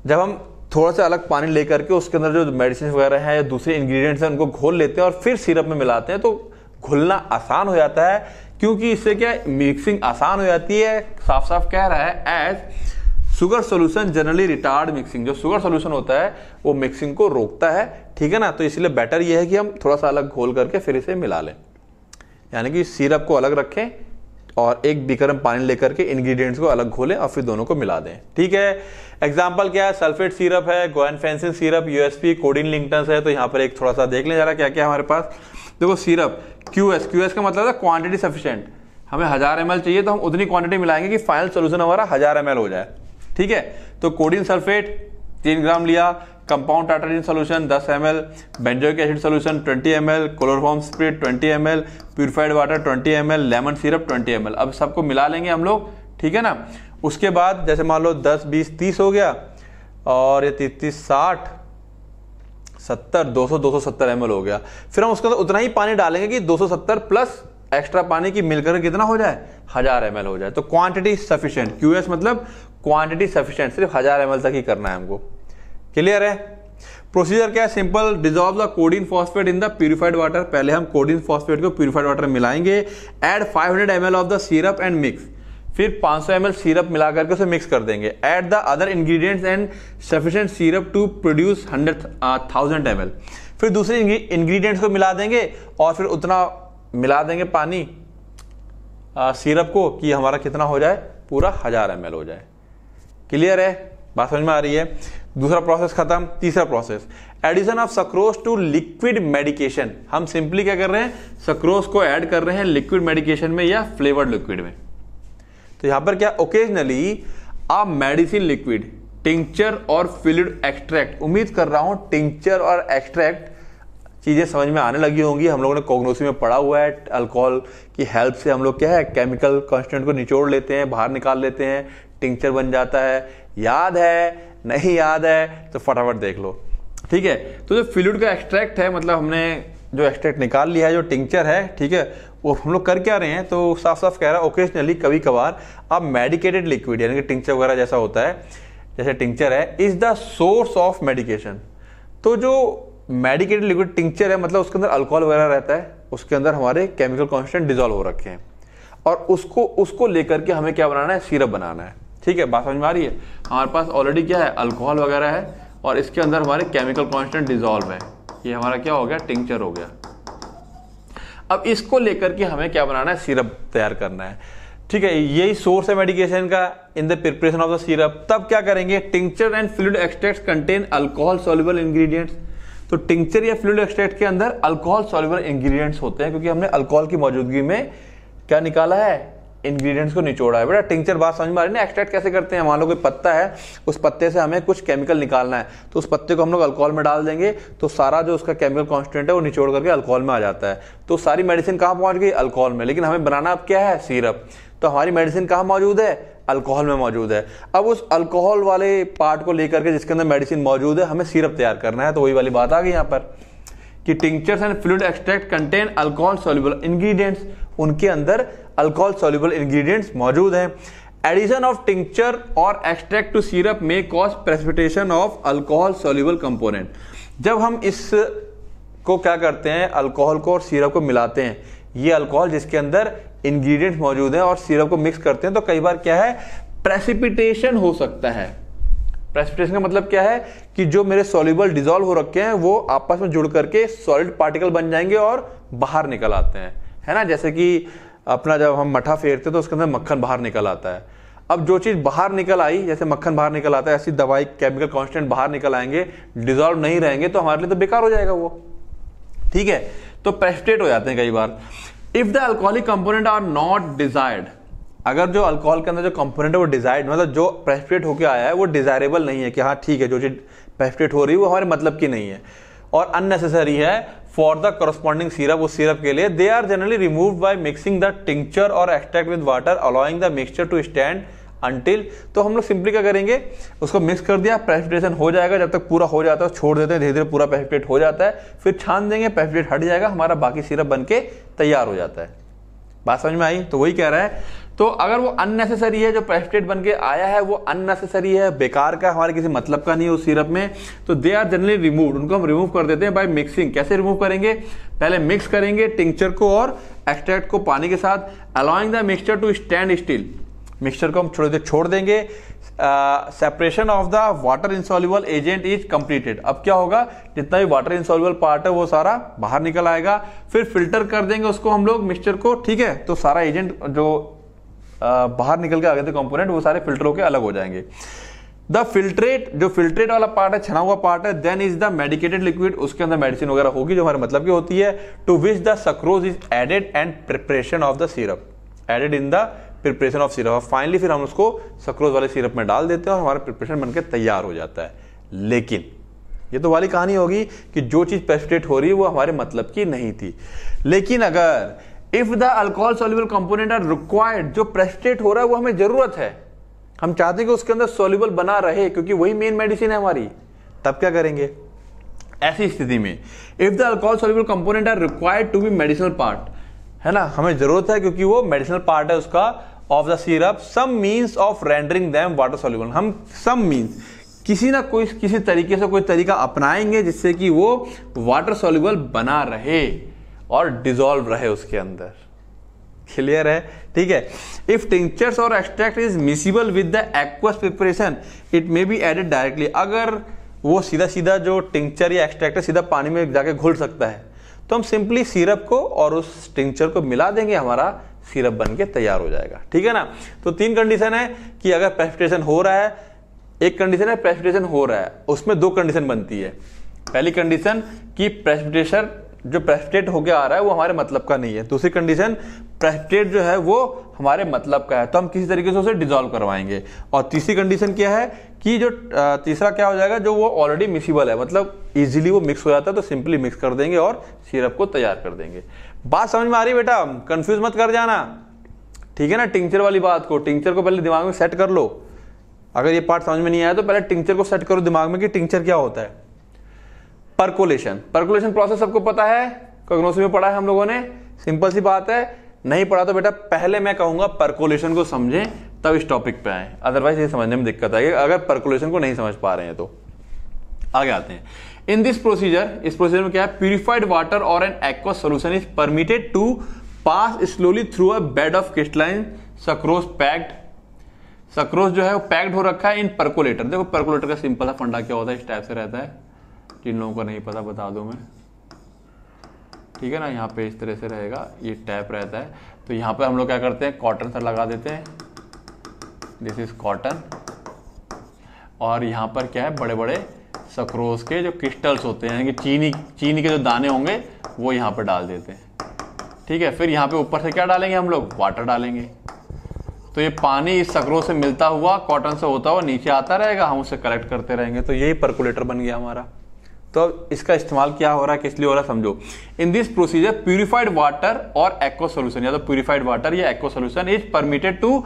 जब हम थोड़ा सा अलग पानी लेकर के उसके अंदर जो मेडिसिन वगैरह हैं या दूसरे इंग्रेडिएंट्स हैं उनको घोल लेते हैं और फिर सिरप में मिलाते हैं तो घुलना आसान हो जाता है क्योंकि इससे क्या मिक्सिंग आसान हो जाती है साफ साफ कह रहा है as sugar solution generally retard mixing जो शुगर सोल्यूशन होता है वो मिक्सिंग को रोकता है ठीक है ना तो इसलिए बेटर ये है कि हम थोड़ा सा अलग घोल करके फिर इसे मिला लें यानी कि सिरप को अलग रखें और एक बीकर में पानी लेकर के इंग्रेडिएंट्स को अलग घोलें और फिर दोनों को मिला दें ठीक है एग्जाम्पल क्या है सल्फेट सीरप है guaifenesin syrup USP codeine linctus है तो यहाँ पर एक थोड़ा सा देख लें जरा क्या क्या हमारे पास देखो syrup Q S Q S का मतलब है क्वांटिटी सफिशेंट हमें हज़ार एम चाहिए तो हम उतनी क्वांटिटी मिलाएंगे कि फाइनल सोल्यूशन हमारा हज़ार एम हो जाए ठीक है तो कोडिन सल्फेट तीन ग्राम लिया कंपाउंड टाटारिन सोल्यूशन दस M L benzoic acid solution twenty M L chloroform spirit twenty M L purified water twenty M L lemon syrup twenty M L अब सबको मिला लेंगे हम लोग ठीक है ना उसके बाद जैसे मान लो दस बीस तीस हो गया और ये तीस साठ सत्तर दो सौ दो सौ सत्तर एम एल हो गया फिर हम उसके अंदर उतना ही पानी डालेंगे कि दो सौ सत्तर प्लस एक्स्ट्रा पानी की मिलकर कितना हो जाए हजार एम एल हो जाए तो क्वांटिटी सफिशियंट क्यू एस मतलब क्वांटिटी सफिशियंट सिर्फ हज़ार एम तक ही करना है हमको क्लियर है प्रोसीजर क्या है simple dissolve the codeine phosphate in the purified water पहले हम कोडिन फॉस्फेट को प्यूरिफाइड वाटर मिलाएंगे add 500 hundred of the syrup and mix फिर 500 सौ सिरप मिला करके उसे मिक्स कर देंगे add the other ingredients and sufficient syrup to produce hundred thousand M फिर दूसरे इंग्रेडिएंट्स को मिला देंगे और फिर उतना मिला देंगे पानी सिरप uh, को कि हमारा कितना हो जाए पूरा हज़ार एम हो जाए क्लियर है बात समझ में आ रही है दूसरा प्रोसेस खत्म तीसरा process addition of sucrose to liquid medication हम सिंपली क्या कर रहे हैं सक्रोज को ऐड कर रहे हैं लिक्विड मेडिकेशन में या फ्लेवर्ड लिक्विड में तो यहां पर क्या ओकेजनली आप मेडिसिन लिक्विड टिंक्चर और फिलिड एक्सट्रैक्ट उम्मीद कर रहा हूं टिंक्चर और एक्सट्रैक्ट चीज़ें समझ में आने लगी होंगी हम लोगों ने कोग्नोसी में पढ़ा हुआ है अल्कोहल की हेल्प से हम लोग क्या है केमिकल कॉन्स्टेंट को निचोड़ लेते हैं बाहर निकाल लेते हैं टिंक्चर बन जाता है याद है नहीं याद है तो फटाफट देख लो ठीक है तो जो फ्लूड का एक्सट्रैक्ट है मतलब हमने जो एक्सट्रैक्ट निकाल लिया है जो टिंक्चर है ठीक है वो हम लोग कर क्या रहे हैं तो साफ साफ कह रहा है ओकेजनली कभी कभार अब मेडिकेटेड लिक्विड यानी कि टिंक्चर वगैरह जैसा होता है जैसे टिंक्चर है is the source of medication तो जो मेडिकेटेड लिक्विड टिंक्चर है मतलब उसके अंदर अल्कोहल वगैरह रहता है उसके अंदर हमारे केमिकल कॉन्स्टेंट डिजोल्व हो रखे हैं और उसको उसको लेकर के हमें क्या बनाना है सिरप बनाना है ठीक है बात समझ में आ रही है हमारे पास ऑलरेडी क्या है अल्कोहल वगैरह है और इसके अंदर हमारे केमिकल कॉन्स्टेंट डिजॉल्व है ये हमारा क्या हो गया टिंक्चर हो गया अब इसको लेकर के हमें क्या बनाना है सिरप तैयार करना है ठीक है यही सोर्स है मेडिकेशन का in the preparation of the syrup तब क्या करेंगे tincture and fluid extract contain alcohol soluble ingredients तो टिंक्चर या फ्लूड एक्सट्रैक्ट के अंदर अल्कोहल सोल्यूबल इंग्रेडिएंट्स होते हैं क्योंकि हमने अल्कोहल की मौजूदगी में क्या निकाला है इंग्रेडिएंट्स को निचोड़ा है बेटा टिंचर बात समझ में आ रही है एक्सट्रैक्ट कैसे करते हैं मान लो कोई पत्ता है उस पत्ते से हमें कुछ केमिकल निकालना है तो उस पत्ते को हम लोग अल्कोहल में डाल देंगे तो सारा जो उसका केमिकल कॉन्स्टेंट है वो निचोड़ करके अल्कोहल में आ जाता है तो सारी मेडिसिन कहाँ पहुँच गई अल्कोहल में लेकिन हमें बनाना अब क्या है सीरप तो हमारी मेडिसिन कहाँ मौजूद है अल्कोहल में मौजूद है अब उस अल्कोहल वाले पार्ट को लेकर के जिसके अंदर मेडिसिन मौजूद है हमें सीरप तैयार करना है तो वही वाली बात आ गई यहाँ पर कि tinctures and fluid extract contain alcohol soluble ingredients उनके अंदर अल्कोहल सोल्यूबल इंग्रेडिएंट्स मौजूद हैं एडिशन ऑफ टिंक्चर और एक्सट्रैक्ट टू सीरप में cause precipitation of alcohol soluble component जब हम इस को क्या करते हैं अल्कोहल को और सीरप को मिलाते हैं ये अल्कोहल जिसके अंदर इंग्रेडिएंट्स मौजूद हैं और सीरप को मिक्स करते हैं तो कई बार क्या है प्रेसिपिटेशन हो सकता है प्रेसिपिटेशन का मतलब क्या है कि जो मेरे सोल्यूबल डिजोल्व हो रखे हैं वो आपस में जुड़ करके सॉलिड पार्टिकल बन जाएंगे और बाहर निकल आते हैं है ना जैसे कि अपना जब हम मठा फेरते तो उसके अंदर मक्खन बाहर निकल आता है अब जो चीज़ बाहर निकल आई जैसे मक्खन बाहर निकल आता है ऐसी दवाई केमिकल कॉन्स्टेंट बाहर निकल आएंगे डिजॉल्व नहीं रहेंगे तो हमारे लिए तो बेकार हो जाएगा वो ठीक है तो प्रेस्टेट हो जाते हैं कई बार if the alcoholic component are not desired अगर जो अल्कोहल के अंदर जो कंपोनेंट है वो डिजायर्ड मतलब जो प्रेस्टेट होकर आया है वो डिजायरेबल नहीं है कि हाँ ठीक है जो चीज़ प्रेस्टेट हो रही है वो हमारे मतलब की नहीं है और अननेसेसरी है फॉर द करस्पॉन्डिंग सिरप उस सिरप के लिए they are generally remove by mixing the tincture और extract with water allowing the mixture to stand until तो हम लोग सिंपली क्या करेंगे उसको मिक्स कर दिया प्रेसिपिटेशन हो जाएगा जब तक पूरा हो जाता है छोड़ देते हैं धीरे धीरे पूरा प्रेसिपिटेट हो जाता है फिर छान देंगे प्रेसिपिटेट हट जाएगा हमारा बाकी सिरप बन के तैयार हो जाता है बात समझ में आई तो वही कह रहा है तो अगर वो अननेसेसरी है जो प्रेस्टेड बन के आया है वो अननेसेसरी है बेकार का हमारे किसी मतलब का नहीं है उस सिरप में तो दे आर जनरली रिमूव उनको हम रिमूव कर देते हैं बाय मिक्सिंग कैसे रिमूव करेंगे पहले मिक्स करेंगे टिंक्चर को और एक्सट्रैक्ट को पानी के साथ allowing the mixture to stand still mixture को हम थोड़ी देर छोड़ देंगे separation of the water insoluble agent is completed अब क्या होगा जितना भी वाटर इंसॉल्यूबल पार्ट है वो सारा बाहर निकल आएगा फिर फिल्टर कर देंगे उसको हम लोग मिक्सचर को ठीक है तो सारा एजेंट जो बाहर निकल के आ गए थे कॉम्पोनेंट वो सारे फिल्टर होकर अलग हो जाएंगे द फिल्ट्रेट जो फिल्ट्रेट वाला पार्ट है छना हुआ पार्ट है then is the medicated liquid उसके अंदर मेडिसिन वगैरह होगी जो हमारे मतलब की होती है to which the sucrose is added and preparation of the syrup added in the preparation of syrup finally फिर हम उसको सक्रोज वाले सिरप में डाल देते हैं और हमारा प्रिपरेशन बनकर तैयार हो जाता है लेकिन ये तो वाली कहानी होगी कि जो चीज़ पेस्टिडेट हो रही है वो हमारे मतलब की नहीं थी लेकिन अगर if the alcohol soluble component are required जो प्रेस्टेट हो रहा है वो हमें जरूरत है हम चाहते हैं कि उसके अंदर सोल्यूबल बना रहे क्योंकि वही मेन मेडिसिन है हमारी तब क्या करेंगे ऐसी स्थिति में if the alcohol soluble component are required to be medicinal part है ना हमें जरूरत है क्योंकि वो मेडिसिनल पार्ट है उसका of the syrup some means of rendering them water soluble हम सम मीन्स किसी ना कोई किसी तरीके से कोई तरीका अपनाएंगे जिससे कि वो वाटर सोल्यूबल बना रहे और डिजोल्व रहे उसके अंदर क्लियर है ठीक है इफ टिंचर्स और extract is miscible with the aqueous preparation it may be added directly अगर वो सीधा सीधा जो टिंचर या एक्सट्रैक्ट है सीधा पानी में जाके घुल सकता है तो हम सिंपली सिरप को और उस टिंक्चर को मिला देंगे हमारा सिरप बन के तैयार हो जाएगा ठीक है ना तो तीन कंडीशन है कि अगर प्रेसिपिटेशन हो रहा है एक कंडीशन है प्रेस्पिटेशन हो रहा है उसमें दो कंडीशन बनती है पहली कंडीशन कि प्रेसिपिटेशन जो प्रेस्टेट गया आ रहा है वो हमारे मतलब का नहीं है दूसरी कंडीशन प्रेस्टेट जो है वो हमारे मतलब का है तो हम किसी तरीके से उसे डिजोल्व करवाएंगे और तीसरी कंडीशन क्या है कि जो तीसरा क्या हो जाएगा जो वो ऑलरेडी मिसिबल है मतलब इजीली वो मिक्स हो जाता है तो सिंपली मिक्स कर देंगे और सिरप को तैयार कर देंगे बात समझ में आ रही बेटा कन्फ्यूज मत कर जाना ठीक है ना टिंचर वाली बात को टिंचर को पहले दिमाग में सेट कर लो अगर ये पार्ट समझ में नहीं आया तो पहले टिंचर को सेट करो दिमाग में कि टिंचर क्या होता है परकोलेशन परकोलेशन प्रोसेस सबको पता है कग्नोसी में पढ़ा है हम लोगों ने सिंपल सी बात है नहीं पढ़ा तो बेटा पहले मैं कहूंगा परकोलेशन को समझें तब इस टॉपिक पे आए अदरवाइज ये समझने में दिक्कत आएगी अगर परकोलेशन को नहीं समझ पा रहे हैं तो आगे आते हैं इन दिस प्रोसीजर इस प्रोसीजर में क्या है प्यूरिफाइड वाटर और an aqua solution is permitted to pass slowly through a bed of crystalline sucrose packed sucrose जो है वो पैक्ड हो रखा है इन परकोलेटर देखो परकोलेटर का सिंपल सा फंडा क्या होता है इस टाइप से रहता है जिन लोगों को नहीं पता बता दूँ मैं ठीक है ना यहाँ पे इस तरह से रहेगा ये टैप रहता है तो यहाँ पे हम लोग क्या करते हैं कॉटन सर लगा देते हैं दिस इज़ कॉटन और यहाँ पर क्या है बड़े बड़े सक्रोस के जो क्रिस्टल्स होते हैं यानी कि चीनी चीनी के जो दाने होंगे वो यहाँ पर डाल देते हैं ठीक है फिर यहाँ पे ऊपर से क्या डालेंगे हम लोग वाटर डालेंगे तो ये पानी इस सक्रोज से मिलता हुआ कॉटन से होता हुआ नीचे आता रहेगा हम उसे कलेक्ट करते रहेंगे तो यही परकुलेटर बन गया हमारा तो इसका इस्तेमाल क्या हो रहा है किस लिए हो रहा है समझो in this procedure purified water और एक्वा सोल्यूशन या तो प्यूरिफाइड वाटर या aqua solution is permitted to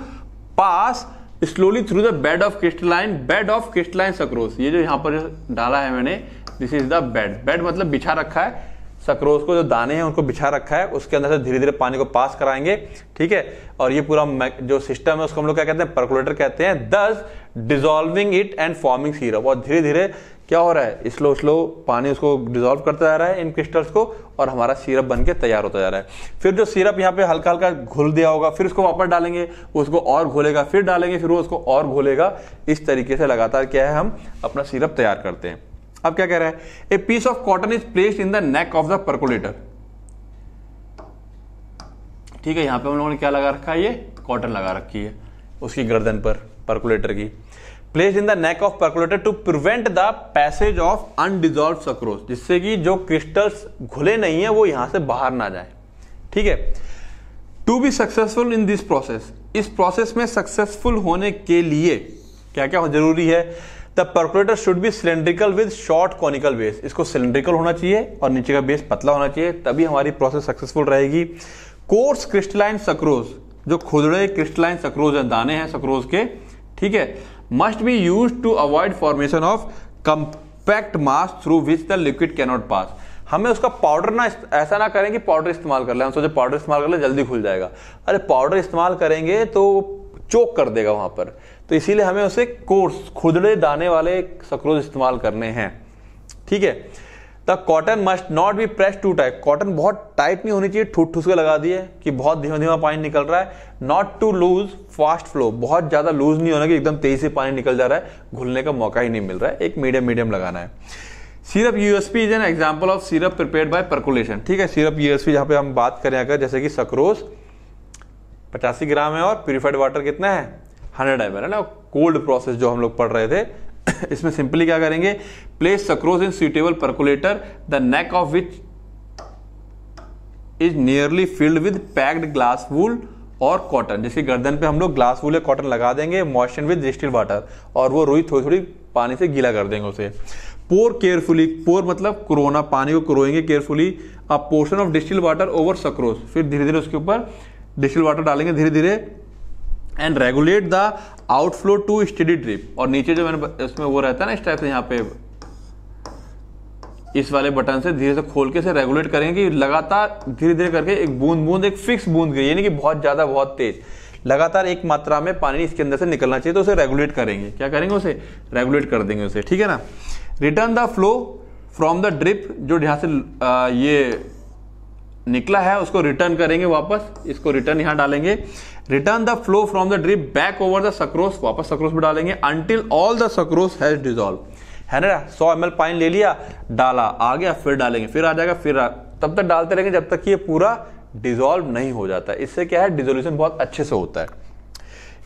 pass slowly through the bed of crystalline bed of crystalline sucrose ये जो यहाँ पर डाला है मैंने this is the bed bed मतलब बिछा रखा है सक्रोस को जो दाने हैं उनको बिछा रखा है उसके अंदर से धीरे धीरे पानी को पास कराएंगे ठीक है और ये पूरा जो सिस्टम है उसको हम लोग क्या कहते हैं परकुलेटर कहते हैं thus dissolving it and forming syrup और धीरे धीरे क्या हो रहा है स्लो स्लो पानी उसको डिजोल्व करता जा रहा है इन क्रिस्टल्स को और हमारा सिरप बन के तैयार होता जा रहा है फिर जो सिरप यहाँ पे हल्का हल्का घुल दिया होगा फिर उसको वापस डालेंगे उसको और घोलेगा फिर डालेंगे फिर वो उसको और घोलेगा इस तरीके से लगातार क्या है हम अपना सिरप तैयार करते हैं अब क्या कह रहा है a piece of cotton is placed in the neck of the percolator ठीक है यहाँ पे हम लोगों ने क्या लगा रखा है ये कॉटन लगा रखी है उसकी गर्दन पर पर्कुलेटर की place in the neck of percolator to prevent the passage of undissolved sucrose जिससे कि जो क्रिस्टल्स घुले नहीं है वो यहां से बाहर ना जाए ठीक है to be successful in this process इस प्रोसेस में सक्सेसफुल होने के लिए क्या क्या जरूरी है the percolator should be cylindrical with short conical base इसको सिलेंड्रिकल होना चाहिए और नीचे का बेस पतला होना चाहिए तभी हमारी प्रोसेस सक्सेसफुल रहेगी कोर्स क्रिस्टलाइन सक्रोज जो खुदड़े क्रिस्टलाइन सक्रोज है दाने हैं सक्रोज के ठीक है must be use to avoid formation of compact mass through which the liquid cannot pass हमें उसका पाउडर ना ऐसा ना करें कि पाउडर इस्तेमाल कर लें हम सोचे पाउडर इस्तेमाल कर ले जल्दी खुल जाएगा अरे पाउडर इस्तेमाल करेंगे तो चोक कर देगा वहां पर तो इसीलिए हमें उसे कोर्स खुदड़े दाने वाले सक्रोज इस्तेमाल करने हैं ठीक है the cotton must not be press too tight cotton बहुत टाइट नहीं होनी चाहिए ठूस ठूस के लगा दिए कि बहुत धीमा धीमा पानी निकल रहा है not too loose fast flow बहुत ज़्यादा लूज नहीं होना कि एकदम तेजी से पानी निकल जा रहा है घुलने का मौका ही नहीं मिल रहा है एक मीडियम मीडियम लगाना है syrup USP is an example of syrup prepare by percolation ठीक है सिरप यूएसपी जहां पे हम बात करें अगर जैसे कि सक्रोस पचासी ग्राम है और प्यूरिफाइड वाटर कितना है हंड्रेड एम एल है ना कोल्ड प्रोसेस जो हम लोग पढ़ रहे थे इसमें सिंपली क्या करेंगे place sucrose in suitable percolator the neck of which is nearly filled with packed glass wool और कॉटन जिसकी गर्दन पे हम लोग ग्लास वूल या कॉटन लगा देंगे मॉइस्चर विद डिस्टिल वाटर और वो रुई थोड़ी थोड़ी पानी से गीला कर देंगे उसे पोर केयरफुली पोर मतलब कोरोना पानी को क्रोएंगे carefully a portion of distilled water over sucrose फिर धीरे धीरे उसके ऊपर डिस्टिल वाटर डालेंगे धीरे धीरे and regulate the outflow to steady drip और नीचे जो मैंने इसमें वो रहता है ना इस टाइप से यहाँ पे इस वाले बटन से धीरे से खोल के से रेगुलेट करेंगे कि लगातार धीरे धीरे करके एक बूंद बूंद एक फिक्स बूंद गई यानी कि बहुत ज़्यादा बहुत तेज लगातार एक मात्रा में पानी इसके अंदर से निकलना चाहिए तो उसे रेगुलेट करेंगे क्या करेंगे उसे रेगुलेट कर देंगे उसे ठीक है ना return the flow from the drip जो यहाँ से आ, ये निकला है उसको रिटर्न करेंगे वापस इसको रिटर्न यहाँ डालेंगे return the flow from the drip back over the sucrose वापस सक्रोस में डालेंगे until all the sucrose has dissolve है ना सौ एम पाइन ले लिया डाला आ गया फिर डालेंगे फिर आ जाएगा फिर आ, तब तक डालते रहेंगे जब तक ये पूरा डिजोल्व नहीं हो जाता इससे क्या है डिजोल्यूशन बहुत अच्छे से होता है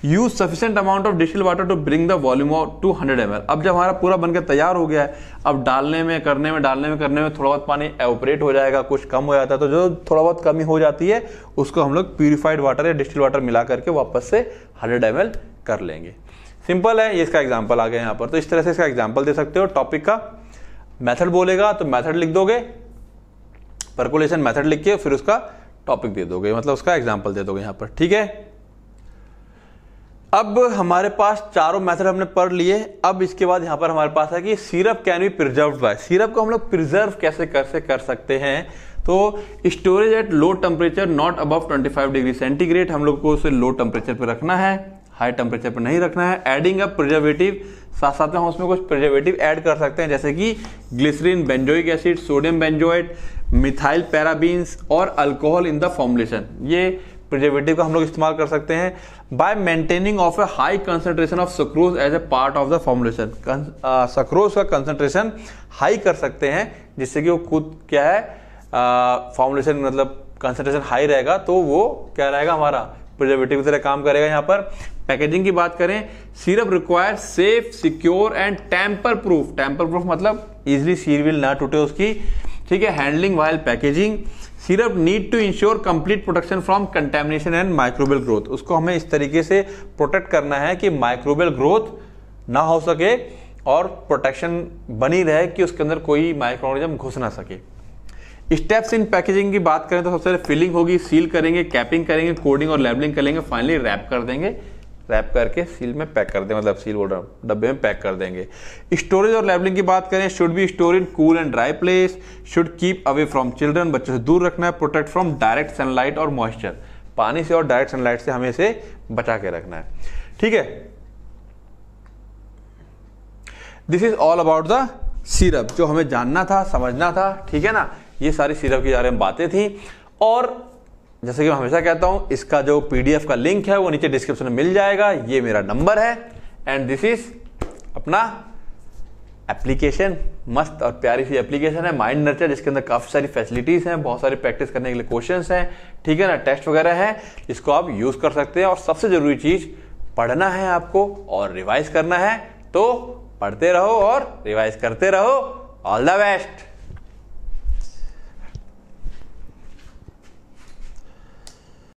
use sufficient amount of distilled water to bring the volume to hundred M अब जब हमारा पूरा बनकर तैयार हो गया है अब डालने में करने में डालने में करने में थोड़ा बहुत पानी एवोपरेट हो जाएगा कुछ कम हो जाता है तो जो थोड़ा बहुत कमी हो जाती है उसको हम लोग प्यूरिफाइड वाटर या डिस्टिल वाटर मिला करके वापस से हंड्रेड एम कर लेंगे सिंपल है ये इसका एग्जाम्पल आ गया यहाँ पर तो इस तरह से इसका एग्जाम्पल दे सकते हो टॉपिक का मैथड बोलेगा तो मैथड लिख दोगे परकुलेशन मैथड लिख के फिर उसका टॉपिक दे दोगे मतलब उसका एग्जाम्पल दे दोगे यहाँ पर ठीक है अब हमारे पास चारों मेथड हमने पढ़ लिए अब इसके बाद यहां पर हमारे पास है कि syrup can be preserve by syrup को हम लोग प्रिजर्व कैसे से कर सकते हैं तो storage at low temperature not above 25 degree centigrade हम लोग को उसे लो टेम्परेचर पर रखना है हाई टेम्परेचर पर नहीं रखना है एडिंग अ प्रिजर्वेटिव साथ साथ में हम उसमें कुछ प्रिजर्वेटिव ऐड कर सकते हैं जैसे कि glycerin benzoic acid sodium benzoate methyl parabens और अल्कोहल इन द फॉर्मुलेशन ये प्रिजर्वेटिव का हम लोग इस्तेमाल कर सकते हैं by maintaining of a high concentration of sucrose as a part of the formulation sucrose का कंसेंट्रेशन हाई कर सकते हैं जिससे कि वो खुद क्या है फॉर्मुलेशन uh, मतलब कंसेंट्रेशन हाई रहेगा तो वो क्या रहेगा हमारा प्रिजर्वेटिव की तरह काम करेगा यहाँ पर पैकेजिंग की बात करें syrup require safe secure and tamper proof tamper proof मतलब इजिली सीर विल ना टूटे उसकी ठीक है handling while packaging syrup need to ensure complete protection from contamination and microbial growth उसको हमें इस तरीके से प्रोटेक्ट करना है कि माइक्रोबियल ग्रोथ ना हो सके और प्रोटेक्शन बनी रहे कि उसके अंदर कोई माइक्रोनिज्म घुस ना सके स्टेप्स इन पैकेजिंग की बात करें तो सबसे पहले फिलिंग होगी सील करेंगे कैपिंग करेंगे कोडिंग और लेबलिंग करेंगे फाइनली रैप कर देंगे रैप करके सील में पैक कर दें मतलब सील वो डब्बे में पैक कर देंगे स्टोरेज और लेबलिंग की बात करें should be store in cool and dry place should keep away from children बच्चों से दूर रखना है प्रोटेक्ट फ्रॉम डायरेक्ट सनलाइट और मॉइस्चर पानी से और डायरेक्ट सनलाइट से हमें इसे बचा के रखना है ठीक है this is all about the syrup जो हमें जानना था समझना था ठीक है ना ये सारी सिरप के बारे में बातें थी और जैसे कि मैं हमेशा कहता हूं इसका जो पीडीएफ का लिंक है वो नीचे डिस्क्रिप्शन में मिल जाएगा ये मेरा नंबर है एंड दिस इज अपना एप्लीकेशन मस्त और प्यारी सी एप्लीकेशन है माइंड नर्चर जिसके अंदर काफ़ी सारी फैसिलिटीज़ हैं बहुत सारी प्रैक्टिस करने के लिए क्वेश्चंस हैं ठीक है ना टेस्ट वगैरह है इसको आप यूज़ कर सकते हैं और सबसे ज़रूरी चीज़ पढ़ना है आपको और रिवाइज करना है तो पढ़ते रहो और रिवाइज करते रहो ऑल द बेस्ट